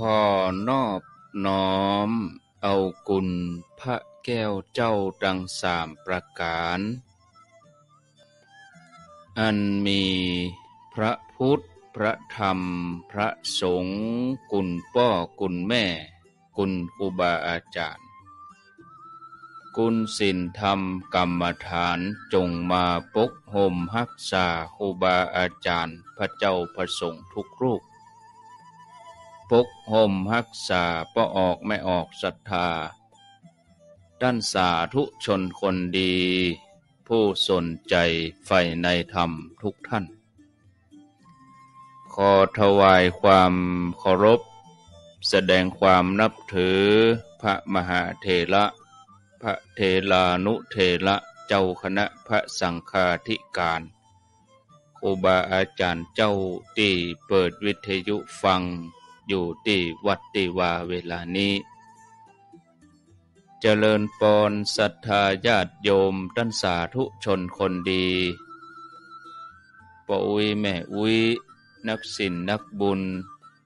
อนอบน้อม เอากุลพระแก้วเจ้าดังสามประการ อันมีพระพุทธพระธรรมพระสงฆ์กุลพ่อกุลแม่ กุลครูบาอาจารย์ กุลสินธรรมกรรมฐานจงมาปกห่มฮักษาครูบาอาจารย์พระเจ้าพระสงฆ์ทุกรูปพกห่มหักษาปะออกไม่ออกศรัทธา ด้านสาธุชนคนดี ผู้สนใจใฝ่ในธรรมทุกท่าน ขอถวายความเคารพ แสดงความนับถือพระมหาเทระพระเทลานุเทระเจ้าคณะพระสังฆาธิการครูบาอาจารย์เจ้าที่เปิดวิทยุฟังอยู่ที่วัดติวาเวลานี้ เจริญปรศรัทธาญาติโยมท่านสาธุชนคนดีปอุยแม่อุยนักสินนักบุญ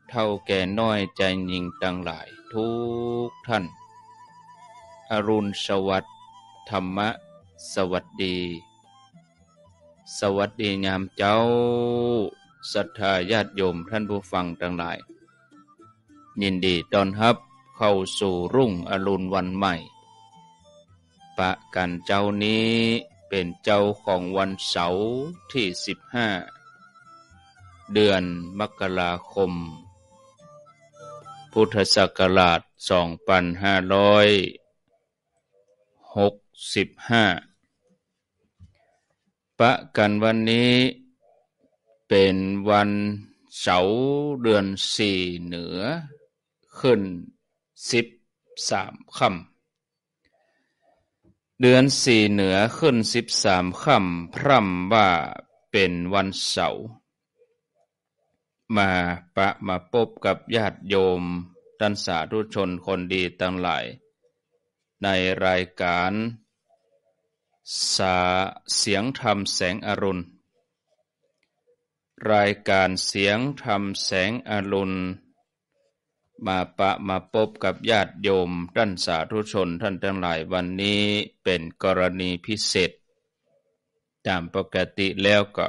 เท่าแก่น้อยใจยิงต่างหลายทุกท่าน อรุณสวัสดิ์ธรรมะสวัสดี สวัสดีงามเจ้าศรัทธาญาติโยมท่านผู้ฟังทั้งหลายยินดีต้อนรับเข้าสู่รุ่งอรุณวันใหม่ ปะกันเจ้านี้เป็นเจ้าของวันเสาร์ที่สิบห้า เดือนมกราคม พุทธศักราช2565ปะกันวันนี้เป็นวันเสาร์เดือนสี่เหนือขึ้นสิบสามค่ำเดือนสี่เหนือขึ้นสิบสามค่ำพร่ำว่าเป็นวันเสาร์มาปะมาพบกับญาติโยมท่านสาธุชนคนดีตั้งหลาย ในรายการสาเสียงธรรมแสงอรุณ รายการเสียงธรรมแสงอรุณมาปะมาพบกับญาติโยมท่านสาธุชนท่านทั้งหลายวันนี้เป็นกรณีพิเศษ ตามปกติแล้วก็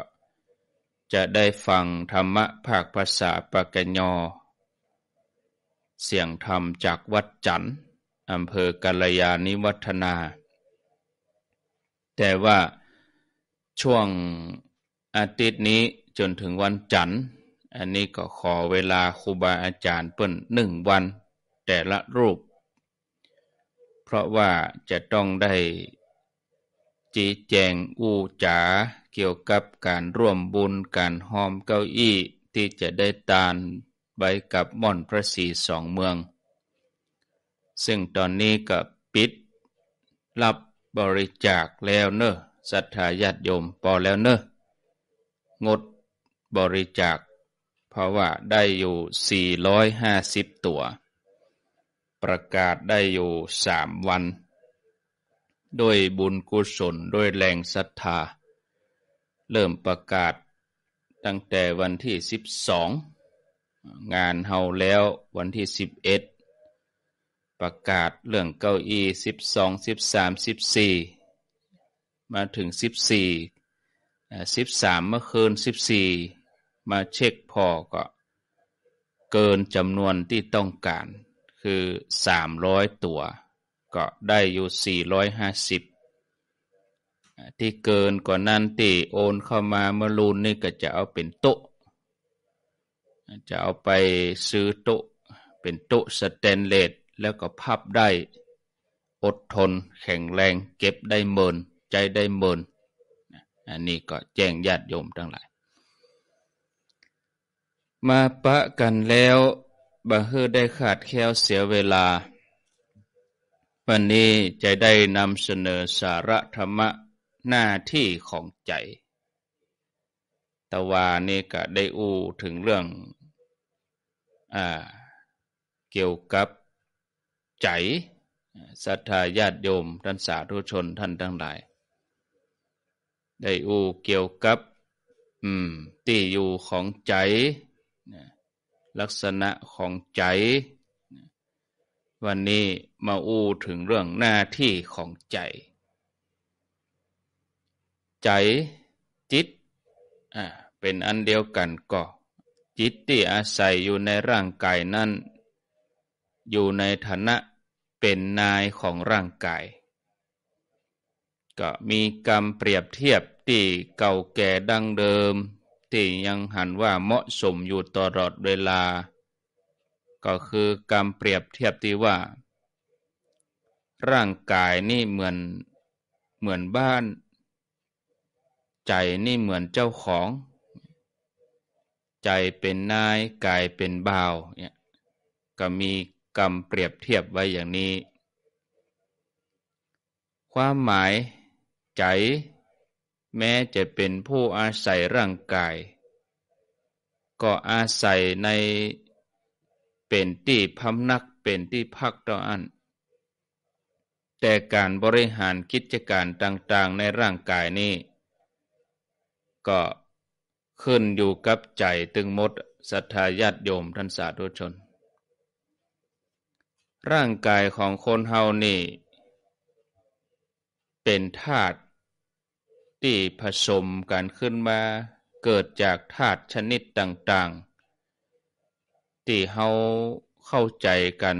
จะได้ฟังธรรมะภาคภาษาปากญอเสียงธรรมจากวัดจันทร์อำเภอกาลยานิวัฒนา แต่ว่าช่วงอาทิตย์นี้จนถึงวันจันทร์อันนี้ก็ขอเวลาครูบาอาจารย์เปิ่นหนึ่งวันแต่ละรูป เพราะว่าจะต้องได้ จีแจงอู้จ๋าเกี่ยวกับการร่วมบุญการหอมเก้าอี้ที่จะได้ตานใบกับ ม่อนพระศรีสองเมือง ซึ่งตอนนี้ ก็ปิด รับบริจาคแล้วเนอะศรัทธาญาติโยมพอแล้วเนอะงดบริจาคราะว่าได้อยู่ 450 ตัว ประกาศได้อยู่สามวันด้วยบุญกุศลด้วยแรงศรัทธา เริ่มประกาศตั้งแต่วันที่ 12 งานเฮาแล้ววันที่ 11 ประกาศเรื่องเก้าอี้12 13 14 มาถึง 14 13 เมื่อคืน14มาเช็คพอก็เกินจำนวนที่ต้องการคือ 300 ตัว ก็ได้อยู่ 450 ที่เกินกว่านั้นที่โอน เข้ามาเมื่อลูนนี่ก็จะเอาเป็นโต๊ะจะเอาไปซื้อโต๊ะเป็นโต๊ะสแตนเลส แล้วก็พับได้อดทน แข็งแรง เก็บได้เมิน ใจได้เมินอันนี้ก็แจ้งญาติโยมทั้งหลายมาปะกันแล้วบงเฮอได้ขาดแค้วเสียเวลา วันนี้จะได้นำเสนอสารธรรมะหน้าที่ของใจ ตะวานี่ก็ได้อู้ถึงเรื่องอ่าเกี่ยวกับใจศรัทธาญาติโยม ท่านสาธุชนท่านทั้งหลายได้อู้เกี่ยวกับ อืมตีอยู่ของใจลักษณะของใจ วันนี้มาอู้ถึงเรื่องหน้าที่ของใจ ใจจิตเป็นอันเดียวกันก็ จิตที่อาศัยอยู่ในร่างกายนั้นอยู่ในฐานะเป็นนายของร่างกายก็มีกรรมเปรียบเทียบที่เก่าแก่ดังเดิมที่ยังหันว่าเหมาะสมอยู่ตลอดเวลา ก็คือการเปรียบเทียบที่ว่า ร่างกายนี่เหมือนเหมือนบ้าน ใจนี่เหมือนเจ้าของ ใจเป็นนาย กายเป็นบ่าวเนี่ยก็มีกรรมเปรียบเทียบไว้อย่างนี้ ความหมาย ใจแม้จะเป็นผู้อาศัยร่างกาย ก็อาศัยในเป็นที่พำนักเป็นที่พักต่ออันแต่การบริหารกิจการต่าง ๆ ในร่างกายนี้ ก็ขึ้นอยู่กับใจตึงมดศรัทธาญาติโยมท่านสาธุชน ร่างกายของคนเฮานี่ เป็นธาตุที่ผสมกันขึ้นมาเกิดจากธาตุชนิดต่างๆที่เขาเข้าใจกัน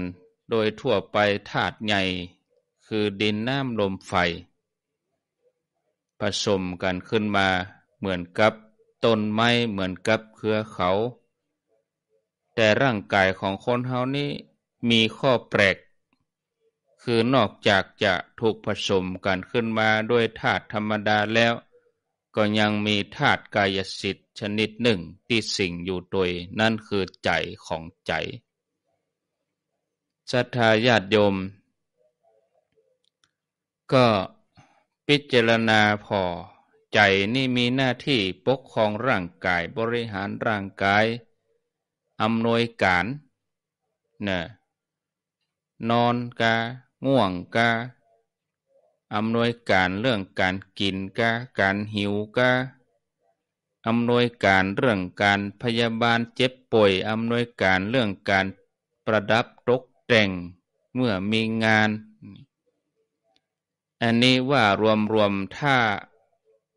โดยทั่วไปธาตุใหญ่ คือดินน้ำลมไฟ ผสมกันขึ้นมาเหมือนกับต้นไม้เหมือนกับเครือเขา แต่ร่างกายของคนเฮานี้มีข้อแปลกคือนอกจากจะถูกผสมกันขึ้นมาด้วยธาตุธรรมดาแล้ว ก็ยังมีธาตุกายสิทธิ์ชนิดหนึ่งที่สิ่งอยู่โดยนั่นคือใจของใจศรัทธาญาติโยม ก็พิจารณาพอ ใจนี่มีหน้าที่ปกครองร่างกายบริหารร่างกายอำนวยการนะนอนกาง่วงกาอำนวยการเรื่องการกินกาการหิวกาอำนวยการเรื่องการพยาบาลเจ็บป่วยอำนวยการเรื่องการประดับตกแต่งเมื่อมีงาน อันนี้ว่ารวมรวมถ้า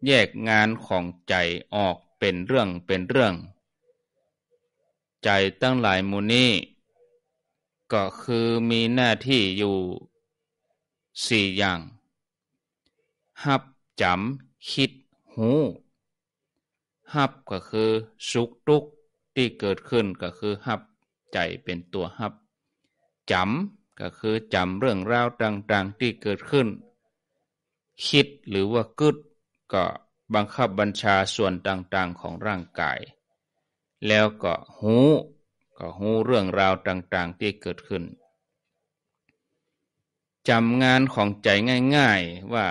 แยกงานของใจออกเป็นเรื่องเป็นเรื่อง ใจตั้งหลายมูนี้ก็คือมีหน้าที่อยู่สี่อย่างหับจำคิด หูหับก็คือสุขทุกข์ที่เกิดขึ้นก็คือหับใจเป็นตัวหับจำก็คือจำเรื่องราว ต่าง ๆที่เกิดขึ้น คิดหรือว่า กึดก็บังคับบัญชาส่วนต่างๆของร่างกาย แล้วก็หูก็หูเรื่องราวต่างๆ ที่เกิดขึ้นจำงานของใจง่ายๆว่า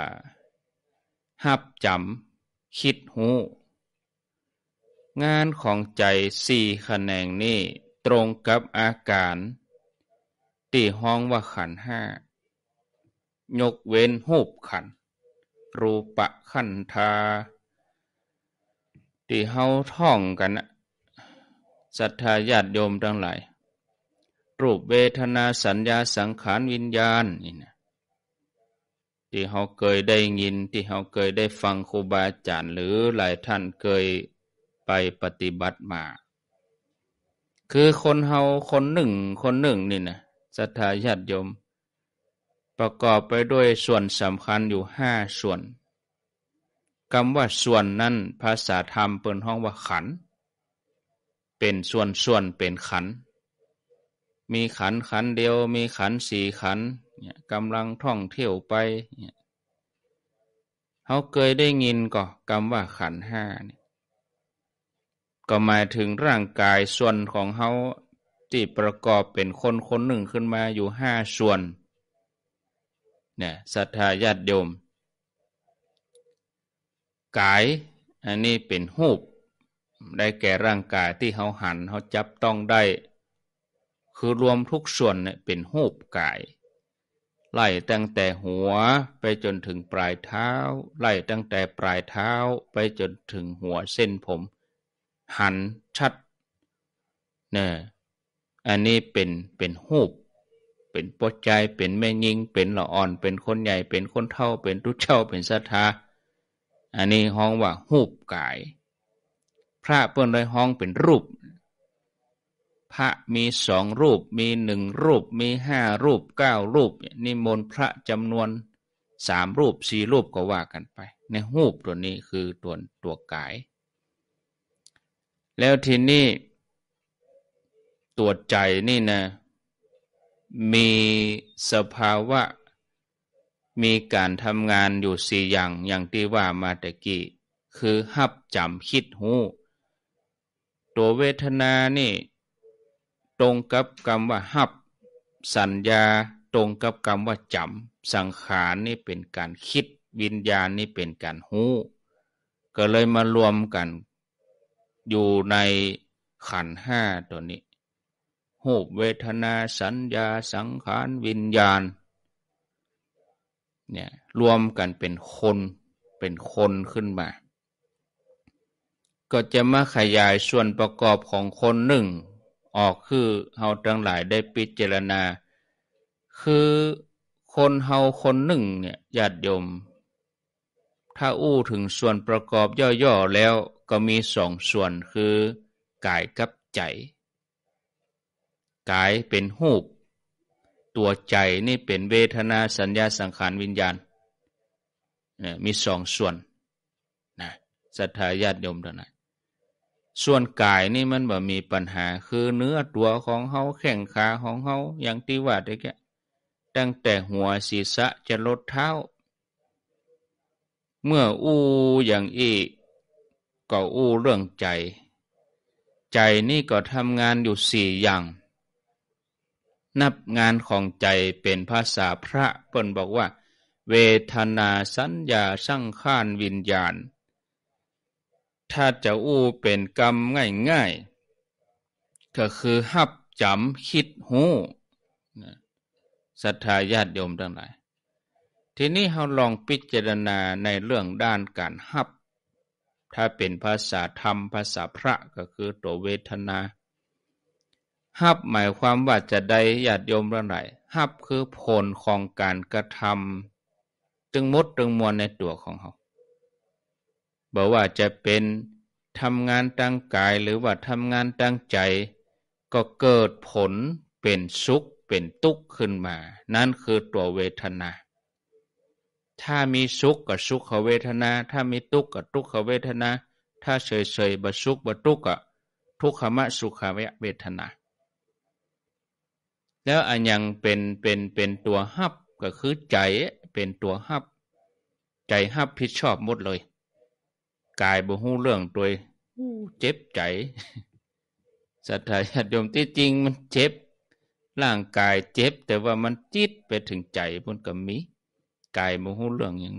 หับจำคิดหู งานของใจสี่ขแขนงนี้ ตรงกับอาการตีห้องว่าขันห้า ยกเว้นหูบขัน รูปะขันทาตีเฮาท่องกันนะศรัทธาญาติโยมทั้งหลายรูปเวทนาสัญญาสังขารวิญญาณนี่นะที่เขาเคยได้ยินที่เขาเคยได้ฟังครูบาอาจารย์หรือหลายท่านเคยไปปฏิบัติมา คือคนเฮาคนหนึ่ง คนหนึ่ง นี่นะสัทธาญาติโยม ประกอบไปด้วยส่วนสำคัญอยู่ห้าส่วนคำว่าส่วนนั้นภาษาธรรมเปิดห้องว่าขันเป็นส่วนส่วนเป็นขันมีขันขันเดียวมีขันสี่ขันเนี่ยกำลังท่องเที่ยวไปเนี่ยเขาเคยได้ยินก็คำว่าขันห้าเนี่ยก็หมายถึงร่างกายส่วนของเขาที่ประกอบเป็นคนคนหนึ่งขึ้นมาอยู่ห้าส่วนเนี่ยศรัทธาญาติโยม กาย อันนี้เป็นหูบ ได้แก่ร่างกายที่เขาหันเขาจับต้องได้คือรวมทุกส่วนเนี่ยเป็นหูปกายไล่ตั้งแต่หัวไปจนถึงปลายเท้าไล่ตั้งแต่ปลายเท้าไปจนถึงหัวเส้นผม หันชัดเนี่ยอันนี้เป็นเป็นหูปเป็นปดใจเป็นแม่ยิงเป็นละอ่อนเป็นคนใหญ่เป็นคนเท่าเป็นทุเช่าเป็นสัทธาอันนี้ห้องว่าหูปกาย พระเปิ้นเลยห้องเป็นรูปพระมีสองรูป มีหนึ่งรูป มีห้ารูปเก้ารูปนิมนต์พระจำนวนสามรูปสี่รูปก็ว่ากันไป ในรูปตัวนี้คือตัวตัวกาย แล้วทีนี้ตัวใจนี่นะมีสภาวะ มีการทำงานอยู่สี่อย่างอย่างที่ว่ามาตะกี้คือหับจำคิดหูตัวเวทนานี่ตรงกับคำว่าหับ สัญญาตรงกับคำว่าจำสังขารนี่เป็นการคิดวิญญาณนี่เป็นการหูก็เลยมารวมกันอยู่ในขันห้าตัวนี้หูเวทนาสัญญาสังขารวิญญาณเนี่ยรวมกันเป็นคนเป็นคนขึ้นมา ก็จะมาขยายส่วนประกอบของคนหนึ่งออกคือเฮาทั้งหลายได้ปิจารณา คือคนเฮาคนหนึ่งเนี่ยญาติโยม ถ้าอู้ถึงส่วนประกอบย่อ ๆ แล้วก็มีสองส่วนคือกายกับใจ กายเป็นหูปตัวใจนี่เป็นเวทนาสัญญาสังขารวิญญาณนยมีสองส่วนนะศรัทธาญาติโยมเท่านั้นส่วนกายนี่มันบ่มีปัญหาคือเนื้อตัวของเขาแข่งขาของเขาอย่างที่ว่าได้แก่ตั้งแต่หัวศีรษะจะลดเท้า เมื่ออู้อย่างอีกก็อู้เรื่องใจ ใจนี่ก็ทำงานอยู่สี่อย่าง นับงานของใจเป็นภาษาพระ เปิ่นบอกว่า เวทนาสัญญาสั่งข้านวิญญาณถ้าจะอู้เป็นกรรมง่ายๆ ก็คือหับจำคิดหูศรัทธาญาติโยมทั้งหลายทีนี้เราลองพิจารณาในเรื่องด้านการหับ ถ้าเป็นภาษาธรรมภาษาพระก็คือตัวเวทนา หับหมายความว่าจะใดญาติโยมทั้งหลายหับคือผลของการกระทำจึงมดจึงมวลในตัวของเขาบอกว่าจะเป็นทำงานตั้งกายหรือ ว่าทำงานตั้งใจ ก็เกิดผลเป็นสุข เป็นตุกขึ้นมา นั่นคือตัวเวทนา ถ้ามีสุขก็สุขเวทนา ถ้ามีตุกก็ทุกขเวทนา ถ้าเฉยๆบ่สุขบ่ทุกก็ทุกขมะสุขเวทนา แล้วอันยังเป็นเป็นเป็นตัวหับก็คือใจเป็นตัวหับ ใจหับผิดชอบหมดเลยกายบุหูเรื่องตัวเจ็บใจสัตยาญติโยมที่จริงมันเจ็บร่างกายเจ็บ แต่ว่ามันจิตไปถึงใจบนกับมีกายบุหูเรื่องอย่าง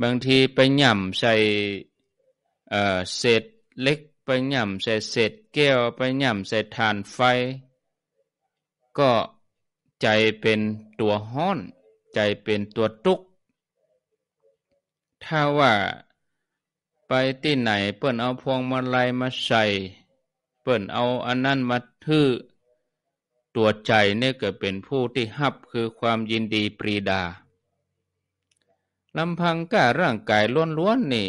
บางทีไปย่ำใส่เศษเล็กไปย่ำใส่เศษแก้วไปย่ำใส่ถ่านไฟ ก็ใจเป็นตัวห้อน ใจเป็นตัวตุกถ้าว่าไปที่ไหนเปิ้นเอาพวงมาลัยมาใส่เปิ้นเอาอันนั้นมาทื่อตัวใจเนี่ยเกิดเป็นผู้ที่หับคือความยินดีปรีดาลำพังก่าร่างกายล้วนๆนี่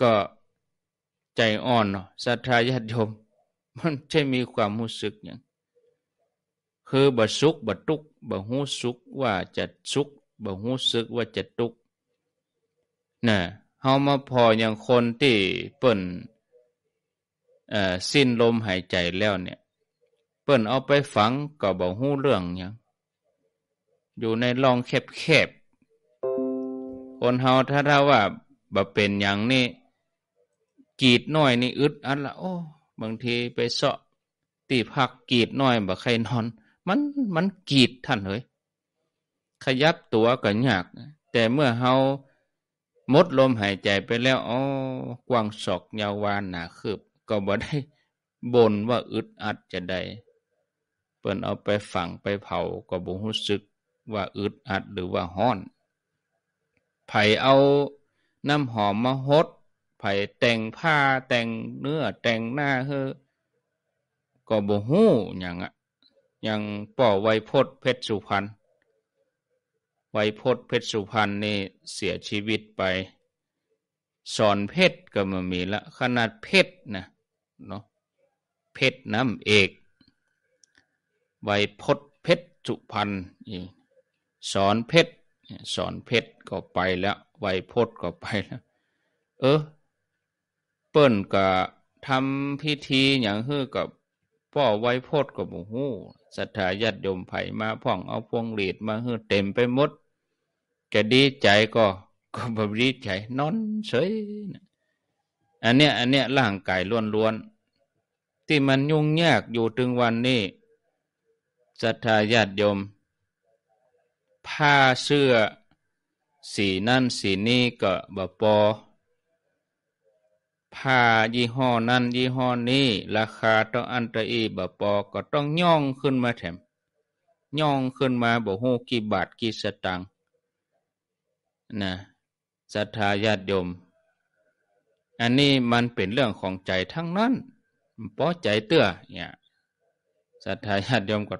ก็ใจอ่อนศรัทธาญาติโยมมันใช่มีความรู้สึกอย่างคือบ่สุขบ่ทุกบ่หู้สุกว่าจะสุกบ่หู้สึกว่าจะทุกน่ะเฮามาพออย่างคนที่เปิ่นสิ้นลมหายใจแล้วเนี่ย เปิ่นเอาไปฝังก็บอกหู้เรื่องอย่างอยู่ในร่องแคบๆคนเฮาถ้าถ้าว่าบ่เป็นอย่างนี้ กีดน้อยนี่อึดอัดละโอ้ บางทีไปเสาะตีพักกีดน้อยบ่ใครนอนมันมันกีดท่านเลยขยับตัวก็ยาก แต่เมื่อเฮามดลมหายใจไปแล้วอ๋อกวางศอกยาววานหนาคืบ ก็บ่ได้บ่นว่าอึดอัดจะได้เปิ่นเอาไปฝังไปเผา ก็บ่รู้สึกว่าอึดอัดหรือว่าห้อนไผเอาน้ำหอมมาหดไผแต่งผ้าแต่งเนื้อแต่งหน้าเฮอก็บ่รู้หยังอะยังป่อไวพดเพชรสุพรรณไวพยพศเพชรสุพรรณนี่เสียชีวิตไปสอนเพชรก็มามีละขนาดเพชรนะเนาะเพชรน้ำเอกไวพยพศเพชรสุพรรณสอนเพชรสอนเพชร ก็ไปแล้วไวพยพศก็ไปแล้วเออเปิ้นก็ทำพิธีอย่างฮือกับพ่อไวโพดกับหมูหูศัทธาดายมไผ่มาพ่องเอาพวงหลีดมาฮือเต็มไปหมดแกดีใจก็ก็บริใจนอนเฉยอันเนี้ยอันเนี้ยร่างกายล้วนๆ ที่มันยุ่งยากอยู่ถึงวันนี้ศรัทธาญาติโยม ผ้าเสื้อ สีนั่นสีนี้ก็บปอผ้ายี่ห้อนั่นยี่ห้อนี้ ราคาต้องอันตรีบปอก็ต้องย่องขึ้นมาแถมย่องขึ้นมาบ่หูกี่บาทกี่สตางค์นะศรัทธาญาติโยมอันนี้มันเป็นเรื่องของใจทั้งนั้นป้อใจเตื้อเนี่ยศรัทธาญาติโยมก็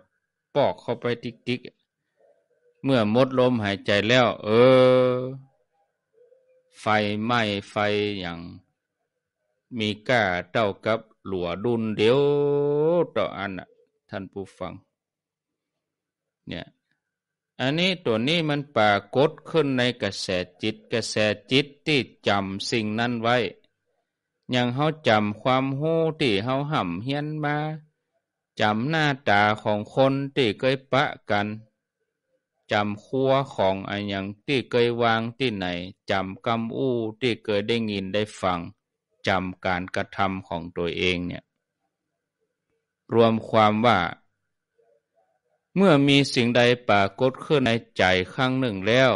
ปอกเข้าไปติ๊กติ๊กเมื่อมดลมหายใจแล้วเออ ไฟไหม้ไฟอย่างมีก้าเต้ากับหลัวดุนเดียวต่ออันท่านผู้ฟัง เนี่ยอันนี้ตัวนี้มันปรากฏขึ้นในกระแสจิตกระแสจิตที่จำสิ่งนั้นไว้ยังเขาจำความหู้ที่เขาห่ำเฮียนมา จำหน้าตาของคนที่เคยปะกัน จำครัวของอันยังที่เคยวางที่ไหน จำกำอู้ที่เคยได้ยินได้ฟัง จำการกระทำของตัวเองเนี่ย รวมความว่าเมื่อมีสิ่งใดปรากฏขึ้นในใจครั้งหนึ่งแล้ว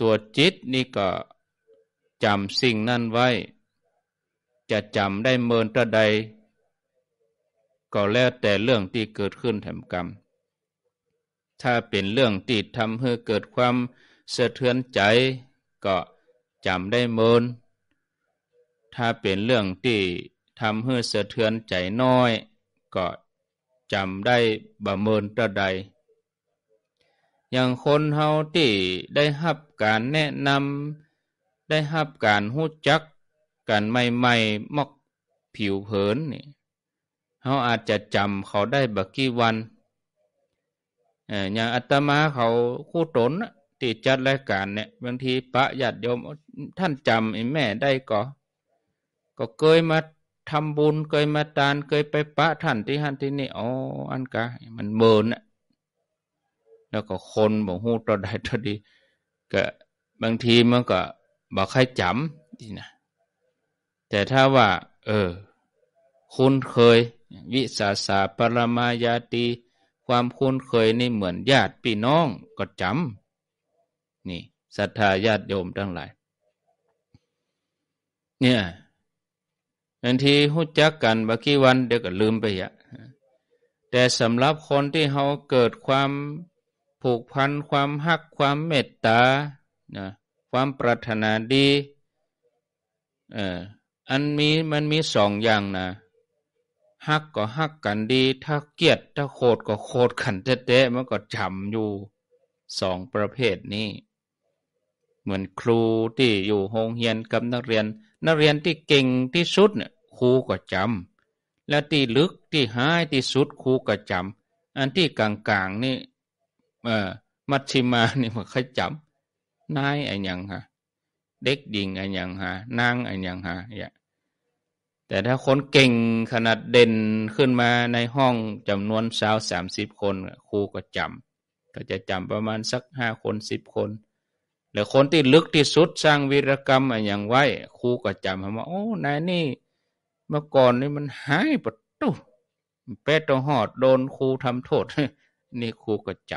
ตัวจิตนี่ก็ จำสิ่งนั้นไว้ จะจำได้เมินตะใด ก็แล้วแต่เรื่องที่เกิดขึ้นแถมกรรมถ้าเป็นเรื่องติดทำให้เกิดความสะเทือนใจก็จำได้เมินถ้าเป็นเรื่องที่ทำให้สะเทือนใจน้อย ก็จำได้บะเมินตะใด อย่างคนเฮาที่ได้หับการแนะนำได้หับการหู้จักกันใหม่ๆมอกผิวเผินนี่เขาอาจจะจำเขาได้บักกี่วัน อย่างอาตมาเขาคู่ตนติดจัดรายการเนี่ย บางทีพระญาติโยมท่านจำไอ้แม่ได้ก็ ก็เคยมาทำบุญเคยมาตานเคยไปปะ ท่านที่ท่านที่นี่ อ๋ออันกะ มันเมินอะแล้วก็คนบอกหูตอใดตอดีก็บางทีมันก็บอกใครจำนี่นะแต่ถ้าว่า เออ คุณเคย วิสาสาปรมายาตีความคุ้นเคยนี่เหมือนญาติพี่น้อง ก็จำนี่ศรัทธาญาติโยมทั้งหลาย เนี่ยบางทีหุ้จักกันบางกี่วันเดี๋ยวก็ลืมไปอ่ะแต่สำหรับคนที่เขาเกิดความผูกพันความฮักความเมตตานะความปรารถนาดีเอ่ออันมีมันมีสองอย่างนะฮักก็ฮักกันดี ถ้าเกลียดถ้าโคดก็โคดขันเตะมันก็จำอยู่สองประเภทนี้ เหมือนครูที่อยู่โรงเรียนกับนักเรียนนักเรียนที่เก่งที่สุดเนี่ยครูก็จำ และที่ลึกที่หายที่สุดครูก็จำ อันที่กลางๆนี่เอ่อมัชชิมานี่มันค่อยจำนายอันยังฮะเด็กดิ่งอันยังฮะนางอันยังฮะอย่าแต่ถ้าคนเก่งขนาดเด่นขึ้นมาในห้องจำนวนสาวสามสิบคนครูก็จำก็จะจำประมาณสักห้าคนสิบคนหลือคนที่ลึกที่สุดสร้างวีรกรรมอะไรอย่างไว้ครูก็จำวมาโอ้นายนี่ เมื่อก่อนนี่มันหายประตูเปตตหอดโดนครูทำโทษนี่ครูก็จ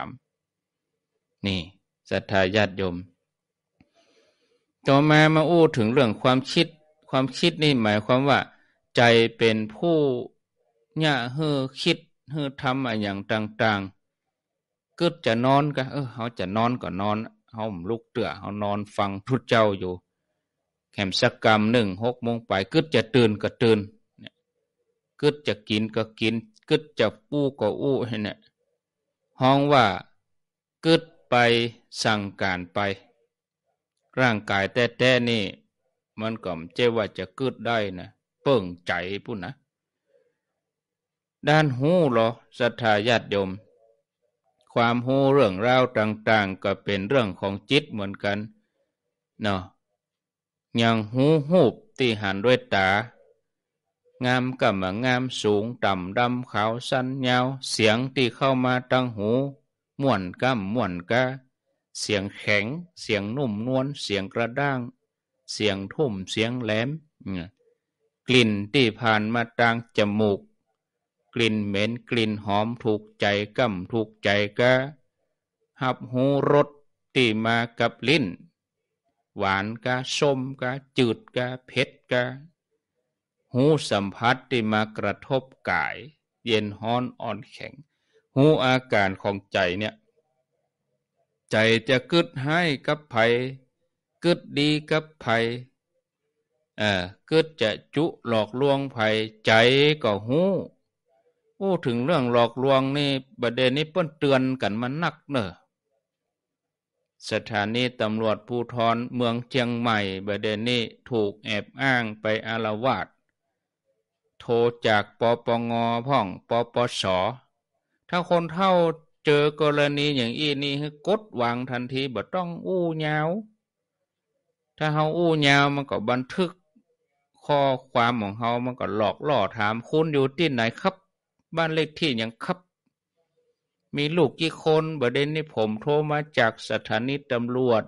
ำนี่ศรัทธาญาติโยมต่อมามาอู้ถึงเรื่องความคิด ความคิดนี่หมายความว่า ใจเป็นผู้เนี่ยเฮือคิดเฮือทำอะไรอย่างต่างๆก็จะนอนก็เออเขาจะนอนก็นอนเขาลุกเตือเขานอนฟังทุตเจ้าอยู่ แขมสักกรรมหนึ่งหกโมงไปกึศจะตื่นก็ตื่นเนี่ยกึศจะกินก็กินกึศจะปู้ก็อู้เห็นเนี่ยห้องว่ากึศไปสั่งการไป ร่างกายแต้ๆนี่ มันก็เจว่าจะกึศได้นะเปิ่งใจพุ่นนะ ด้านหูหรอศรัทธาญาติโยมความหูเรื่องราวต่าง ๆก็เป็นเรื่องของจิตเหมือนกันเนาะ อย่างหูหูบที่หันด้วยตา งามกับงามสูงต่ำดำขาวสั้นยาว เสียงที่เข้ามาตั้งหูม่วนก้ามม่วนกะเสียงแข็งเสียงนุ่มนวลเสียงกระด้าง เสียงทุ่มเสียงแหลมกลิ่นที่ผ่านมาทางจมูกกลิ่นเหม็นกลิ่นหอมถูกใจก่ำถูกใจกะหับหูรสที่มากับลิ้นหวานกะส้มกะ จืดกะเผ็ดกะหูสัมผัสที่มากระทบกาย เย็นฮ้อนอ่อนแข็ง หูอาการของใจเนี่ย ใจจะกึดให้กับไผกึดดีกับไผยอากึดจะจุหลอกลวงไผใจก็หู้พูดถึงเรื่องหลอกลวงนี่ประเด็นนี้เปิ้นเตือนกันมานักเนอะ สถานีตำรวจภูทรเมืองเชียงใหม่ประเด็นนี้ถูกแอบอ้างไปอารวาสโทรจากปปงพ่องปปส ถ้าคนเท่าเจอกรณีอย่างอี้นี่ให้กดวางทันทีบ่ต้องอู้ยาว ถ้าเขาอู้ยาว มันก็บันทึก ข้อความของเขา มันก็หลอกล่อถามคุณอยู่ที่ไหนครับบ้านเลขที่อย่างครับมีลูกกี่คนประเด็นนี้ผมโทรมาจากสถานีตำรวจ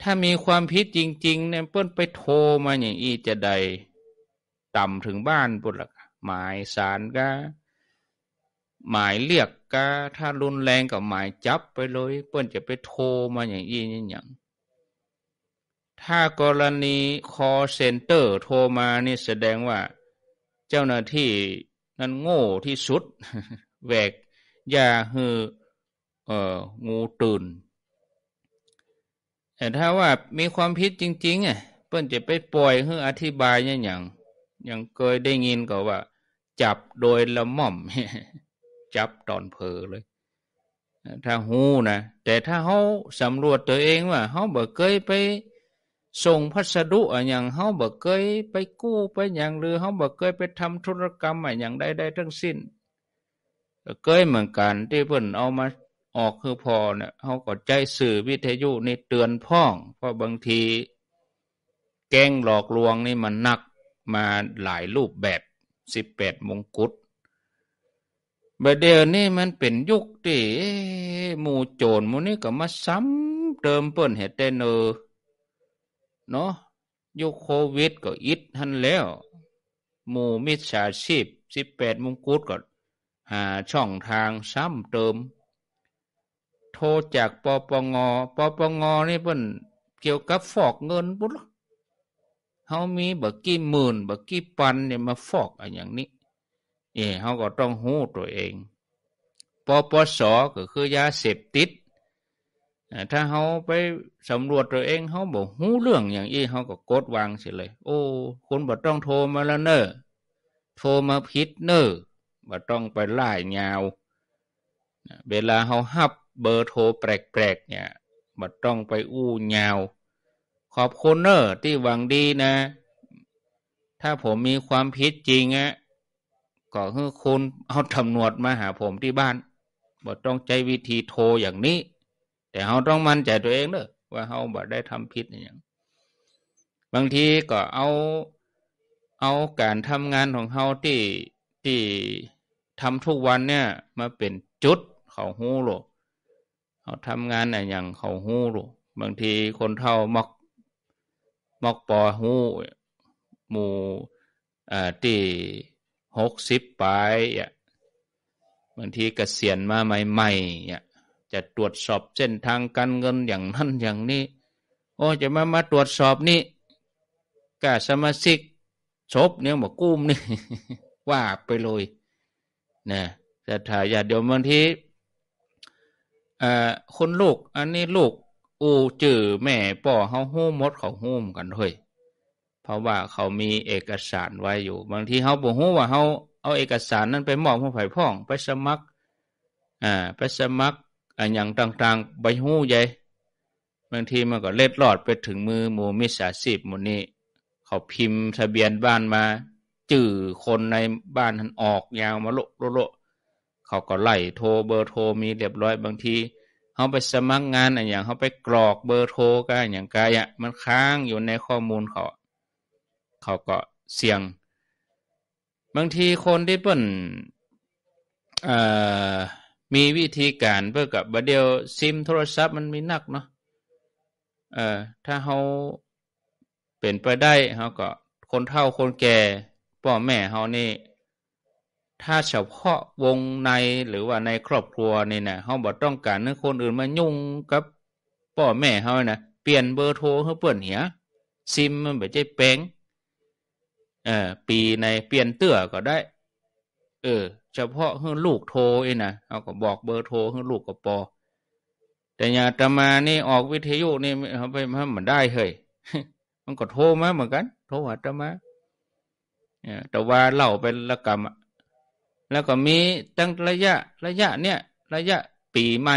ถ้ามีความผิดจริง ๆเนี่ยเปิ้นไปโทรมาอย่างอีจะใด ต่ำถึงบ้านปุดละหมายสารก็หมายเรียกก็ถ้ารุนแรงกับหมายจับไปเลย เปิ้นจะไปโทรมาอย่างอีนี่อย่างถ้ากรณี คอ เซ็นเตอร์ โทรมานี่แสดงว่าเจ้าหน้าที่นั้นโง่ที่สุดแหวกยาคือเอองูตื่น แต่ถ้าว่ามีความพิษจริงๆอ่ะเปิ้นจะไปปล่อยหืออธิบายเนี่ยอย่างอย่างเคยได้ยินก็ว่า จับโดยละม่อม จับตอนเผลอเลย ถ้าหูนะ แต่ถ้าเขาสำรวจตัวเองว่าเขาบ่เคยไปส่งพัสดุอะอย่างเฮาบอกเคยไปกู้ไปอย่างหรือเฮาบอกเคยไปทำธุรกรรมอะอย่างใดใดทั้งสิ้นกเคยเหมือนกันที่เพิ่นเอามาออกคือพอเนี่ยเขาก็ใจสื่อวิทยุ นี่เตือนพ้อง เพราะบางทีแกงหลอกลวงนี่มันนักมาหลายรูปแบบสิบแปดมงกุฎบเดียวนี่มันเป็นยุคที่หมู่โจรมูนี่ก็มาซ้ำเติมเปิ้นเหตุเนอเนาะยุคโควิดก็อิดทันแล้วหมู่มิจฉาชีพสิบแปดมงกุฎก็หาช่องทางซ้ำเติม โทรจากปปงปปงนี่เป็นเกี่ยวกับฟอกเงินปุ๊บเขามีบักกี้หมื่นบักกี้ปันเนี่ยมาฟอกอะไรอย่างนี้เอยเขาก็ต้องหู้ตัวเอง ปปสก็คือยาเสพติดถ้าเขาไปสำรวจตัวเองเขาบอกหูเรื่องอย่างอี้เขาก็กดวางเสียเลย โอ้คนบ่ต้องโทรมาแล้วเนอโทรมาพิษเนอะบ่ต้องไปไล่ยาว เวลาเขาหับเบอร์โทรแปลกๆเนี่ยบ่ต้องไปอู้ยาว ขอบคุณเนอที่หวังดีนะ ถ้าผมมีความผิดจริงอะก็คือคุณเอาตำรวจมาหาผมที่บ้านบ่ต้องใจวิธีโทรอย่างนี้แต่เขาต้องมั่นใจตัวเองเด้อว่าเขาบ่ได้ทำผิดอย่างบางทีก็เอาเอาการทำงานของเขาที่ที่ทำทุกวันเนี่ย มาเป็นจุดเขาหู้รอกเขาทำงานอะไรอย่างเขาหู้รอกบางทีคนเท่ามักมักปอหู้ หมู่อ่าที่หกสิบปลายอ่ะบางทีกเกษียณมาใหม่ๆอ่ะจะตรวจสอบ เส้นทางการเงินอย่างนั้นอย่างนี้ โอ้จะมามาตรวจสอบนี่กาสมาชิกชบเนี่ยบอกกุ้มนี่ว่าไปเลยนะจะถ่ายอย่าเดี๋ยวบางทีคนลูก อันนี้ลูก อูจื่อแม่ป่อเขาหู้มด เขาหู้มกันเ้วยเพราะว่าเขามีเอกสารไว้อยู่ บางทีเขาบอกหู้ว่าเขาเอา เอกสารนั้นไปมอบให้ผ่พ่อง ไปสมัครอ่าไปสมัครอันอย่างต่างๆใบหูใหญ่บางทีมันก็เล็ดลอดไปถึงมือหมู่มิสาสิบหมู่นี้ เขาพิมพ์ทะเบียนบ้านมาจื่อ คนในบ้านทันออกยาวมาโลโลเขาก็ไล่โทรเบอร์โทรมีเรียบร้อย บางทีเขาไปสมัครงานอันอย่างเขาไปกรอกเบอร์โทรกันอย่างกายอ่ะมันค้างอยู่ในข้อมูลเขา เขาก็เสี่ยง บางทีคนที่เปิ้นอ่ามีวิธีการเพื่อกับบัดเดียวซิมโทรศัพท์มันมีนักเนาะเออถ้าเขาเป็นไปได้เขาก็คนเฒ่าคนแก่พ่อแม่เขานี่ ถ้าเฉพาะวงในหรือว่าในครอบครัวนี่นะเขาบอต้องการให้คนอื่นมายุ่งกับพ่อแม่เขานะเปลี่ยนเบอร์โทรเขาเปลี่ยนเหียซิมมันแบบใจแป้งเออปีในเปลี่ยนเตื้อก็ได้เออเฉพาะเฮือลูกโทรเองนะเอาก็บอกเบอร์โทรเฮือลูกกับปอ แต่ยาตมานี่ออกวิทยุนี่เขาไปมันมอนได้เฮ้ย มันก็โทรมาเหมือนกัน โทรหาตมาแต่ว่าเล่าเป็นละกรรมแล้วก็มีตั้งระยะระยะเนี่ย ระยะปีใหม่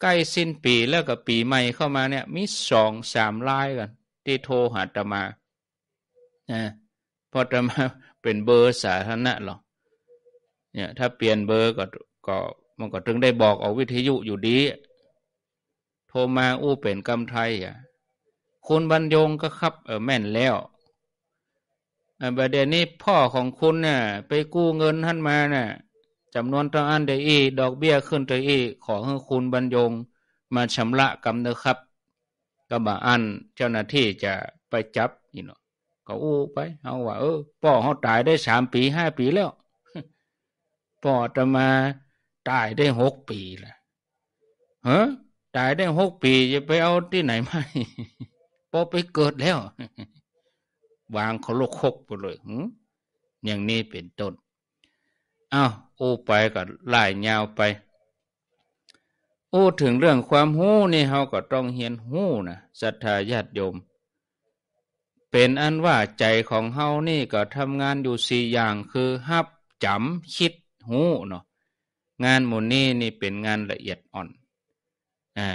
ใกล้สิ้นปีแล้วก็ปีใหม่เข้ามาเนี่ย มีสองสามลายกัน ที่โทรหาตมานะพอตมาเป็นเบอร์สาธารณะหรอกเนี่ยถ้าเปลี่ยนเบอร์ก็ก็มันก็ถึงได้บอกออกวิทยุอยู่ดี โทรมาอู้เป็นกำไทยอ่ะ คุณบรรยงก็ครับ เออแม่นแล้วประเด็นนี้พ่อของคุณเนี่ยไปกู้เงินท่านมาเนี่ยจำนวนต่ออันเดอีดอกเบี้ยขึ้นเดอีขอให้คุณบรรยงมาชำระกรรมนะครับกรรมอันเจ้าหน้าที่จะไปจับนี่เนาะก็อู้ไปเอาว่าเออพ่อเขาตายได้สามปีห้าปีแล้วพ่อจะมาตายได้หกปีละเฮ้ตายได้หกปีจะไปเอาที่ไหนมาพ่อไปเกิดแล้ว วางเขาลกคกไปเลยอย่างนี้เป็นต้นอ้าวอู้ไปก็ไล่ยาวไปอู้ถึงเรื่องความหู้นี่เขาก็ต้องเฮียนหู้นะศรัทธาญาติโยมเป็นอันว่าใจของเฮานี่ก็ทำงานอยู่สี่อย่างคือหับจำคิดหูเนาะงานหมูลนี่นี่เป็นงานละเอียดอ่อนอ่า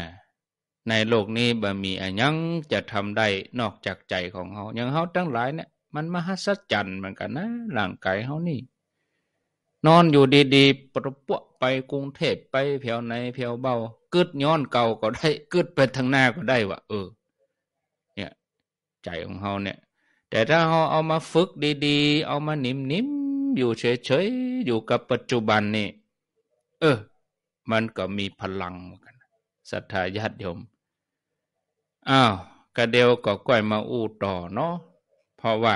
ในโลกนี้บ่มีอะยังจะทำได้นอกจากใจของเฮาอย่างเฮาทั้งหลายเนี่ยมันมหัศจรรย์เหมือนกันนะร่างกายเฮานี่ นอนอยู่ดีๆประปวไปกรุงเทพไปแถวไหนแถวเบากึดย้อนเก่าก็ได้กึดไปทางหน้าก็ได้วะเออใจของเขาเนี่ย แต่ถ้าเราเอามาฝึกดีๆ เอามานิ่มๆ อยู่เฉยๆ อยู่กับปัจจุบันนี่ เออ มันก็มีพลังกันศรัทธาญาติโยม อ้าว กระเดียวก็ก้อยมาอู้ต่อเนาะ เพราะว่า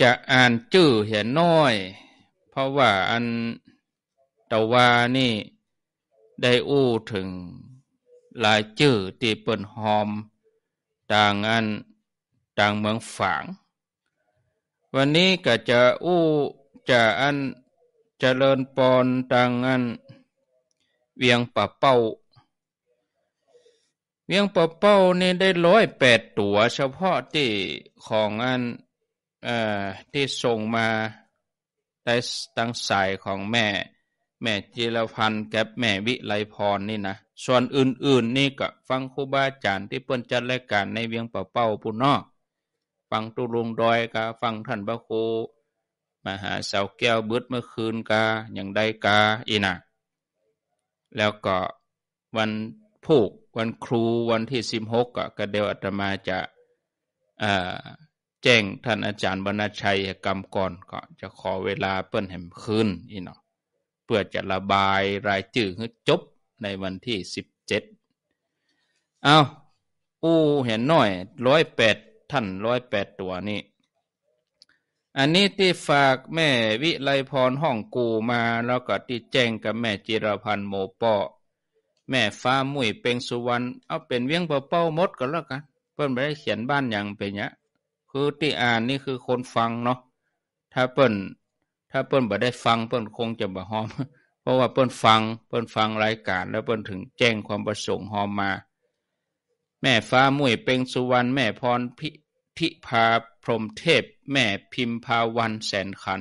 จะอ่านจื้อเห็นน้อย เพราะว่าอันตะวานี่ ได้อู้ถึงหลายจื้อที่เปิ่นหอมต่างอันต่างเมืองฝาง วันนี้ก็จะอู้จะอันจเจริญปอนต่างอันเวียงปะเป้า เวียงปะเป้านี่ได้ร้อยแปดตัวเฉพาะที่ของอันอที่ส่งมาแต่ตั้งสายของแม่แม่จีรพันธ์ แก็บแม่วิไลพรนี่นะ ส่วนอื่นๆ นี่ก็ฟังครูบาอาจารย์ที่เปิ้นจัดรายการในเวียงป่าเป้าปุ่นนอก ฟังตุลุงดอยกาฟังท่านพระครูมหาเสาแก้วบึดเมื่อคืนกาอย่างใดกาอีนะแล้วก็วันผูก วันครูวันที่สิบหกก็เดี๋ยวอาตมาจะแจ้งท่านอาจารย์บรรณชัยกรรมก่อนก็จะขอเวลาเปิ้นแห่มคืนอีเนาะเพื่อจะระบายรายจื่อให้จบในวันที่สิบเจ็ดเอาอู้เห็นหน่อยร้อยแปดท่านร้อยแปดตัวนี่ อันนี้ ที่ฝากแม่วิไลพร ห้องกูมาแล้วก็ ที่แจ้งกับแม่จิรพันธ์โมปอ แม่ฟ้ามุ่ยเป็งสุวรรณเอาเป็น เวียง เปเป้ามดก็แล้วกันเพิ่นไม่ได้เขียนบ้านอย่างเป็นเนี้ยคือ ที่อ่านนี่คือคนฟังเนาะถ้าเปิ้นถ้าเปิ้นบ่ได้ฟัง เปิ้นคงจะบ่หอม เพราะว่าเปิ้นฟัง เปิ้นฟังรายการแล้วเปิ้นถึงแจ้งความประสงค์หอมมา แม่ฟ้ามุ่ยเป็งสุวรรณแม่พรพิพิพาพรมเทพแม่พิมพาวัน แสนขัน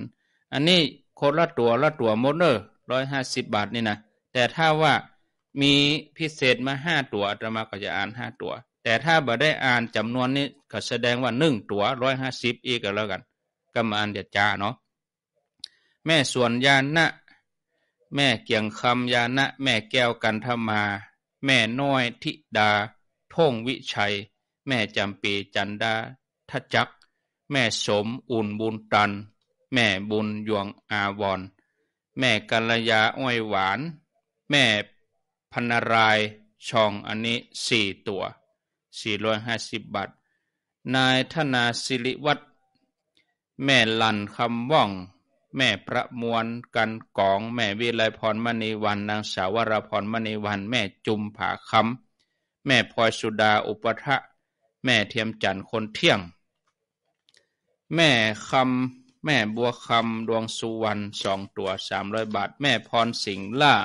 อันนี้คนละตัวละตัวโมเนอร์ร้อยห้าสิบบาทนี่นะแต่ถ้าว่ามีพิเศษมาห้าตัวอาตมาก็จะอ่านห้าตัว แต่ถ้าบ่ได้อ่านจำนวนนี้ก็แสดงว่าหนึ่งตัวร้อยห้าสิบอีกก็แล้วกัน ก็มาอ่านเดยดจ้าเนาะแม่สวนยานะ แม่เกียงคำยานะ แม่แก้วกันธมา แม่น้อยทิดาท่งวิชัย แม่จำปีจันดาทจัก แม่สมอุ่นบุญตัน แม่บุญยวงอาวร แม่กัลยาอ้อยหวาน แม่พันรายช่องอันนี้สี่ตัว 450บาทนายธนาสิริวัตรแม่ลันคำว่องแม่ประมวลกันกอง แม่วิไลพรมณีวันนางสาวรพรมณีวันแม่จุมผาคำแม่พลอยสุดาอุปทะแม่เทียมจันทร์คนเที่ยง แม่คำแม่บัวคำดวงสุวรรณสองตัวสามร้อยบาท แม่พรสิงห์ล่า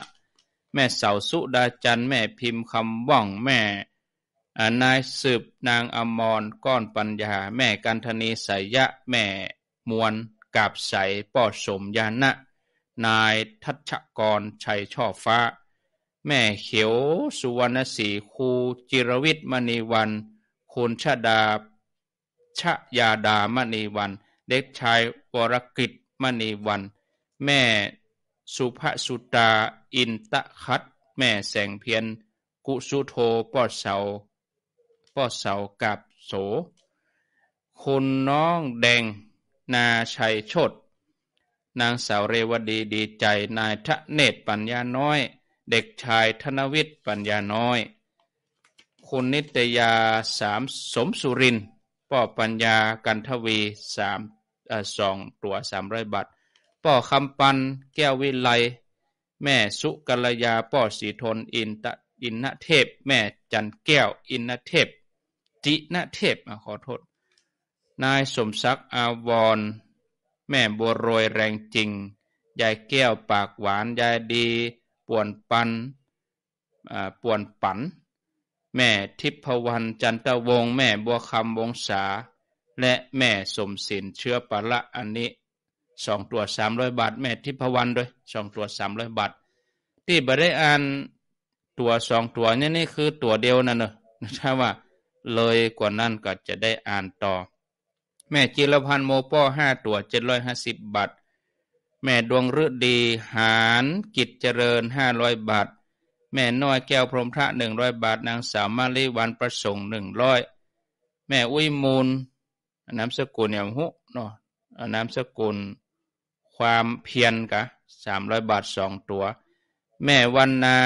แม่เสาสุดาจันแม่พิมพ์คำว่อง แม่นายสืบนางอมรก้อนปัญญา แม่กันธนีสายะ แม่มวลกาบใสปออสมยานะ นายทัชกรชัยช่อฟ้า แม่เขียวสุวรรณศรีครูจิรวิทย์มณีวันคุณชาดา ชยาดามณีวัน เด็กชายวรกิจมณีวัน แม่สุภสุตาอินตะคัดแม่แสงเพียน กุสุโทป่อเสาป่อเสากับ โส คุณน้องแดงนาชัยโชตนางสาวเรวดีดีใจนายทะเนตปัญญาน้อยเด็กชายธนวิทย์ปัญญาน้อย คุณนิตยาสามสมสุรินป่อปัญญากันทวีสามสองตัวสามร้อยบาทป่อคำปันแก้ววิไลแม่สุกัลยาป่อสีทนอินตะอินนเทพ แม่จันแก้วอินนเทพ จินเทพ ขอโทษนายสมศักดิ์อาวรแม่บัวโรยแรงจริง ยายแก้วปากหวาน ยายดีป่วนปันป่วนปัน แม่ทิพวรรณจันตวงแม่บัวคำวงษา และแม่สมศิลเชื้อปะละอันนี้สองตัวสามร้อยบาท แม่ทิพวรรณด้วยสองตัวสามร้อยบาทที่บได้อ่านตัวสองตัวนี่นี่คือตัวเดียวนั่นเนอะถ้าว่าเลยกว่านั้นก็จะได้อ่านต่อแม่จิรพันธ์โมป้อห้าตัวเจ็ดร้อยห้าสิบบาท แม่ดวงฤดีหานกิจเจริญห้าร้อยบาท แม่น้อยแก้วพรมพระหนึ่งร้อยบาท นางสาวมาลีวันประสงค์หนึ่งร้อยแม่อุ้ยมูลนามสกุลเนี่ยหุเนาะนามสกุลความเพียรกะสามร้อยบาทสองตัว แม่วันนา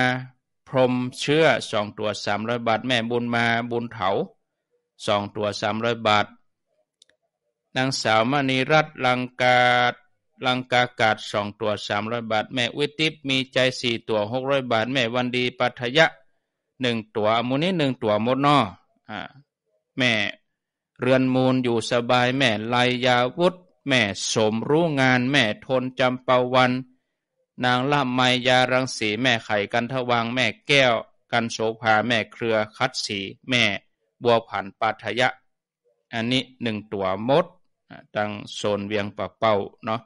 พรมเชื่อสองตัวสามร้อยบาท แม่บุญมาบุญเถาสองตัวสามร้อยบาทนางสาวมณีรัตน์ลังกาลังกากาดสองตัวสามร้อยบาท แม่วิติปมีใจสี่ตัวหกร้อยบาท แม่วันดีปัทยะหนึ่งตัวมูนี้หนึ่งตัวมดนออ่าแม่เรือนมูลอยู่สบายแม่ ลายยาวุธ แม่สมรู้ งานแม่ทน จำเปาวัน นางละมไมยา รังสีแม่ไข่กันทวังแม่แก้ว กันโสภา แม่เครือคัดสี แม่บัวผันปัทยะอันนี้หนึ่งตัวมดตั้งโซนเวียงปากเป้าเนาะ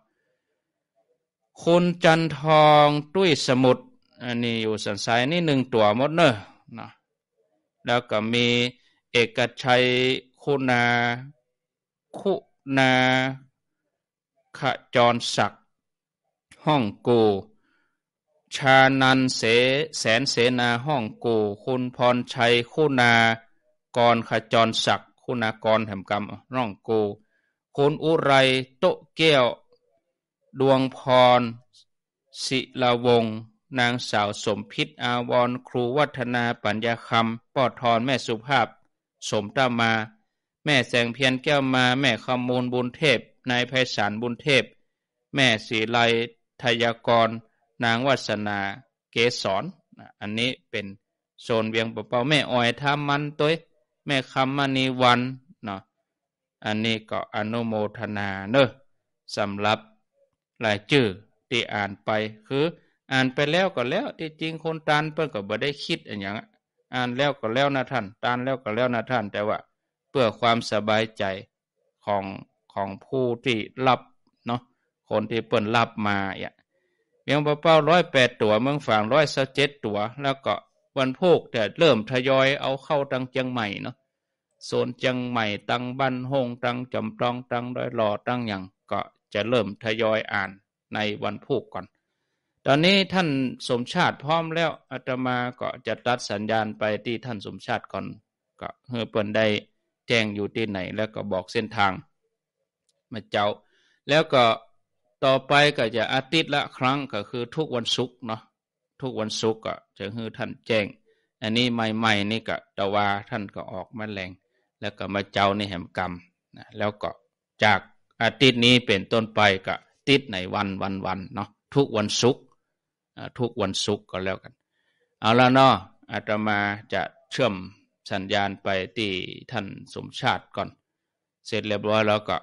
คุณจันทองตุ้ยสมุดอันนี้อยู่สันสายนี่หนึ่งตัวหมดเนอะนะแล้วก็มีเอกชัยคุณาคุณาขจรศักดิ์ห้องโกชานันเสแสนเสนาห้องโกคุณพรชัยคุณากรขจรศักดิ์คุณากรแห่งกรรมร่องโกคุณอุไรโตแก้ว ดวงพรศิลาวงนางสาวสมพิษอาวรครูวัฒนาปัญญาคำป้อทอนแม่สุภาพ สมตามา แม่แสงเพียนแก้วมาแม่ขมูลบุญเทพนายไพศาลบุญเทพ แม่ศีไลทยากร นางวัสนาเกศรออันนี้เป็นโซนเวียงเป่าแม่อ้อยท่ามันตัวแม่คำมณีวันอันนี้ก็อนุโมทนาเนอะสำหรับลายจื่อที่อ่านไปคืออ่านไปแล้วก็แล้วที่จริงคนตานเพื่อก็บ่ได้คิดอย่างอ่านแล้วก็แล้วนะท่านตานแล้วก็แล้วนะท่านแต่ว่า เพื่อความสบายใจของของผู้ที่รับเนาะคนที่เปิ่นรับมาอ่ยเมียงเป้าร้อยแปดตัวเมืองฝางร้อยสเจ็ดตัว แล้วก็วันพุกแต่เริ่มทยอยเอาเข้าตังเจียงใหม่เนาะโซนจังใหม่ตังบ้านฮงตังจำตองตังร้อยหลอตังอย่างก็จะเริ่มทยอยอ่านในวันพุกก่อน ตอนนี้ท่านสมชาติพร้อมแล้วอาตมาก็จะตัดสัญญาณไปที่ท่านสมชาติก่อนก็เฮือเปิ่นได้แจ้งอยู่ที่ไหน แล้วก็บอกเส้นทางมาเจ้า แล้วก็ต่อไปก็จะอาทิตย์ละครั้งก็คือทุกวันศุกร์เนาะทุกวันศุกร์ก็จะเฮือท่านแจ้งอันนี้ใหม่ๆนี่ก็ตะวาท่านก็ออกมาแรงแล้วก็มาเจ้าในแห่งกรรมนะแล้วก็จากอาทิตย์นี้เป็นต้นไปก็ติดในวันวันวันเนาะทุกวันศุกร์ทุกวันศุกร์ก็แล้วกัน เอาละเนาะอาตมาจะเชื่อมสัญญาณไปที่ท่านสมชาติก่อน เสร็จเรียบร้อยแล้วก็